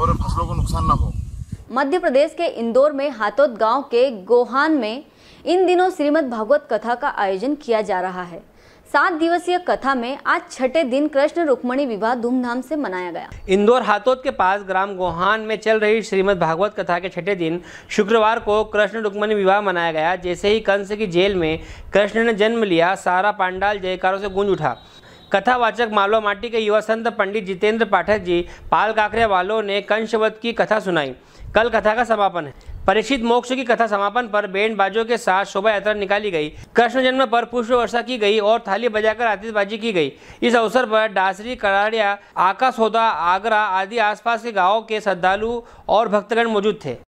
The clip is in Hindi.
और फसलों को नुकसान न हो मध्य प्रदेश के इंदौर में हाथोद गांव के गोहान में इन दिनों श्रीमद भागवत कथा का आयोजन किया जा रहा है सात दिवसीय कथा में आज छठे दिन कृष्ण रुक्मणी विवाह धूमधाम से मनाया गया इंदौर हाथोद के पास ग्राम गोहान में चल रही श्रीमद भागवत कथा के छठे दिन शुक्रवार को कृष्ण रुक्मणी विवाह मनाया गया जैसे ही कंस की जेल में कृष्ण ने जन्म लिया सारा पांडाल जयकारों से गूंज उठा कथावाचक मालवा माटी के युवा संत पंडित जितेंद्र पाठक जी पाल काकरे वालों ने कंशवत की कथा सुनाई कल कथा का समापन है परिचित मोक्ष की कथा समापन पर बैंड बाजों के साथ शोभा यात्रा निकाली गई कृष्ण जन्म पर पुष्प वर्षा की गई और थाली बजाकर आतिशबाजी की गई इस अवसर पर डासरी कराड़िया आकाशोदा आगरा आदि आसपास के गांवों के श्रद्धालु और भक्तगण मौजूद थे